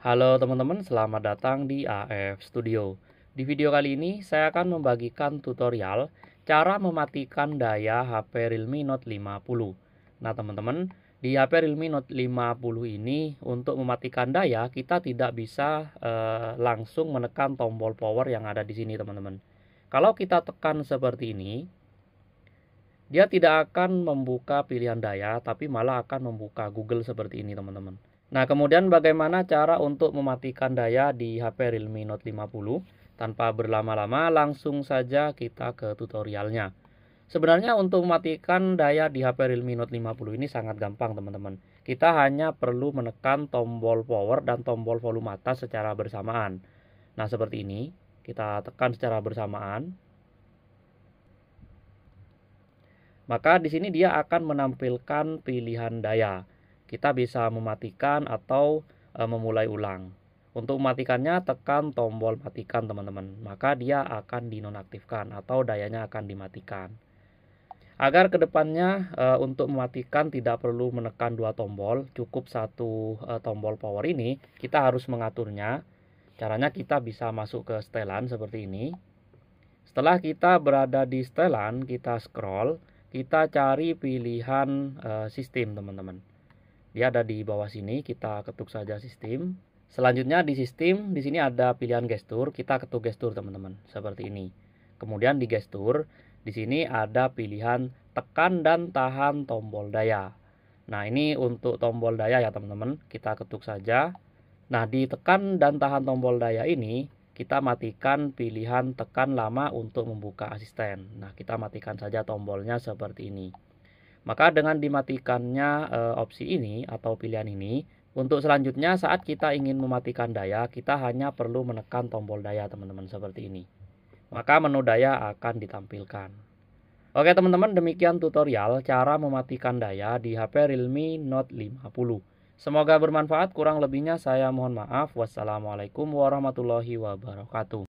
Halo teman-teman, selamat datang di AF Studio. Di video kali ini saya akan membagikan tutorial cara mematikan daya HP Realme Note 50. Nah teman-teman, di HP Realme Note 50 ini untuk mematikan daya kita tidak bisa eh, langsung menekan tombol power yang ada di sini teman-teman. Kalau kita tekan seperti ini, dia tidak akan membuka pilihan daya tapi malah akan membuka Google seperti ini teman-teman. Nah, kemudian bagaimana cara untuk mematikan daya di HP Realme Note 50? Tanpa berlama-lama, langsung saja kita ke tutorialnya. Sebenarnya untuk mematikan daya di HP Realme Note 50 ini sangat gampang, teman-teman. Kita hanya perlu menekan tombol power dan tombol volume atas secara bersamaan. Nah, seperti ini. Kita tekan secara bersamaan. Maka di sini dia akan menampilkan pilihan daya kita bisa mematikan atau e, memulai ulang. Untuk mematikannya tekan tombol matikan teman-teman, maka dia akan dinonaktifkan atau dayanya akan dimatikan. Agar kedepannya e, eh, untuk mematikan tidak perlu menekan dua tombol, cukup satu e, tombol power ini, kita harus mengaturnya. Caranya kita bisa masuk ke setelan seperti ini. Setelah kita berada di setelan, kita scroll, kita cari pilihan e, sistem teman-teman. Dia ada di bawah sini, kita ketuk saja sistem. Selanjutnya di sistem, di sini ada pilihan gestur, kita ketuk gestur teman-teman, seperti ini. Kemudian di gestur, di sini ada pilihan tekan dan tahan tombol daya. Nah, ini untuk tombol daya ya teman-teman, kita ketuk saja. Nah, di tekan dan tahan tombol daya ini, kita matikan pilihan tekan lama untuk membuka asisten. Nah, kita matikan saja tombolnya seperti ini. Maka dengan dimatikannya e, opsi ini atau pilihan ini, untuk selanjutnya saat kita ingin mematikan daya, kita hanya perlu menekan tombol daya teman-teman seperti ini. Maka menu daya akan ditampilkan. Oke teman-teman, demikian tutorial cara mematikan daya di HP Realme Note 50. Semoga bermanfaat, kurang lebihnya saya mohon maaf. Wassalamualaikum warahmatullahi wabarakatuh.